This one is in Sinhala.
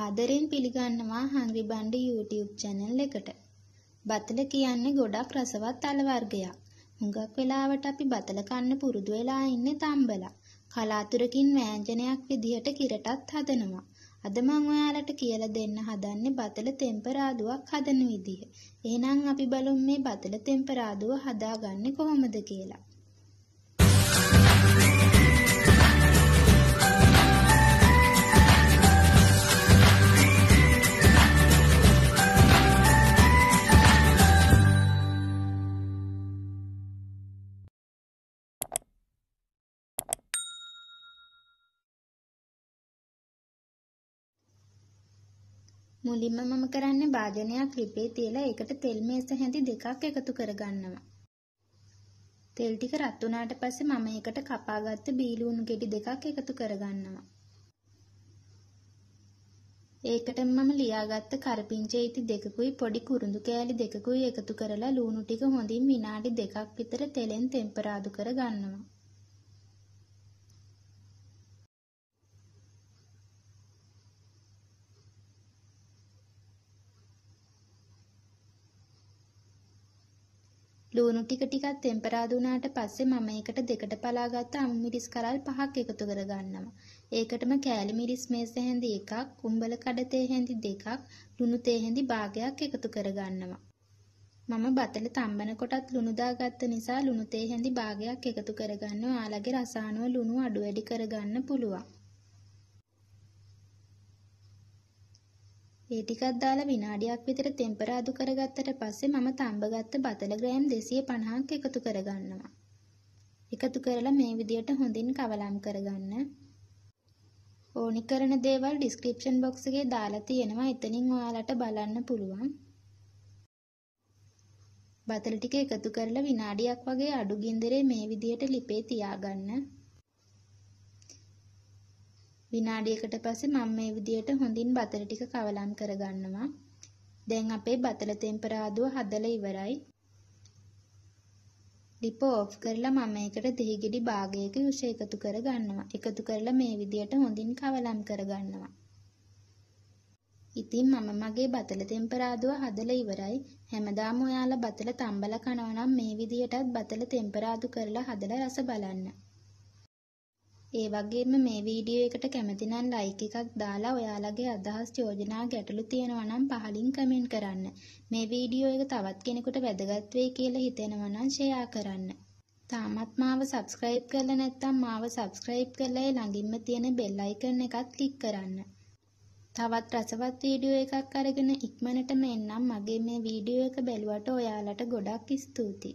ආදරෙන් පිළිගන්නවා හංග්‍රි බණ්ඩ YouTube channel එකට. බතල කියන්නේ ගොඩක් රසවත් අල වර්ගයක්. හුඟක් වෙලාවට අපි බතල කන්න පුරුදු වෙලා ඉන්නේ තම්බලා. කලාතුරකින් ව්‍යංජනයක් විදිහට කිරටත් හදනවා. අද මම ඔයාලට කියලා දෙන්න හදන්නේ බතල තෙම්පරාදුවක් හදන විදිහ. එහෙනම් අපි බලමු මේ බතල තෙම්පරාදුව හදාගන්නේ කොහොමද කියලා. මුලින්ම මම කරන්නේ භාජනයක් රිපේ තියලා ඒකට තෙල් මේස හැඳි දෙකක් එකතු කරගන්නවා. තෙල් ටික රත් වුණාට පස්සේ මම ඒකට කපාගත්ත බීලුණු ගෙඩි දෙකක් එකතු කරගන්නවා. ඒකට මම ලියාගත්ත කරපිංචේති දෙකකුයි පොඩි කුරුඳු කෑලි දෙකකුයි එකතු කරලා ලුණු ටික හොඳින් විනාඩි දෙකක් විතර තෙලෙන් තෙම්පරාදු කරගන්නවා. ලුණු ටික ටිකක් තෙම්පරාදු වුණාට පස්සේ මම ඒකට දෙකට පලාගත්ත අමු මිරිස් කරල් පහක් එකතු කරගන්නවා. ඒකටම කෑලි මිරිස් මේස හැඳි එකක්, කුඹල කඩ තේ හැඳි දෙකක්, ලුණු තේ හැඳි භාගයක් එකතු කරගන්නවා. මම බතල තම්බන කොටත් ලුණු දාගත්ත නිසා ලුණු තේ හැඳි භාගයක් එකතු කරගන්න ඔයාලගේ රස අනුව ලුණු අඩු වැඩි කරගන්න පුළුවන්. ඒ ටිකක් දාලා විනාඩියක් විතර තෙම්පරාදු කරගත්තට පස්සේ මම තඹගත්ත බතල ග්‍රෑම් 250ක් එකතු කරගන්නවා. එකතු කරලා මේ විදියට හොඳින් කවලම් කරගන්න. ඕනි කරන දේවල් ඩිස්ක්‍රිප්ෂන් බොක්ස් එකේ දාලා තියෙනවා. එතනින් ඔයාලට බලන්න පුළුවන්. බතල ටික එකතු කරලා විනාඩියක් වගේ අඩු ගින්දරේ මේ විදියට ලිපේ තියාගන්න. විනාඩියකට පස්සේ මම මේ විදියට හොඳින් බතල ටික කවලම් කරගන්නවා. දැන් අපේ බතල තෙම්පරාදුව හදලා ඉවරයි. ලිප ඔෆ් කරලා මම ඒකට දෙහි ගෙඩි භාගයක යුෂ එකතු කරගන්නවා. එකතු කරලා මේ විදියට හොඳින් කවලම් කරගන්නවා. ඉතින් මම මගේ බතල තෙම්පරාදුව හදලා ඉවරයි. හැමදාම ඔයාලා බතල තම්බලා කනවා නම් මේ විදියටත් බතල තෙම්පරාදු කරලා හදලා රස බලන්න. ඒ වගේම මේ වීඩියෝ එකට කැමති නම් ලයික් එකක් දාලා ඔයාලගේ අදහස් යෝජනා ගැටලු තියෙනවා නම් පහලින් කමෙන්ට් කරන්න. මේ වීඩියෝ එක තවත් කෙනෙකුට වැදගත් වෙයි කියලා හිතෙනවා නම් ෂෙයා කරන්න. තාමත් මාව subscribe කරලා නැත්නම් මාව subscribe කරලා ළඟින්ම තියෙන bell icon එකත් click කරන්න. තවත් රසවත් වීඩියෝ එකක් අරගෙන ඉක්මනටම එන්නම් මගේ මේ වීඩියෝ එක බැලුවට ඔයාලට ගොඩක් ස්තුතියි.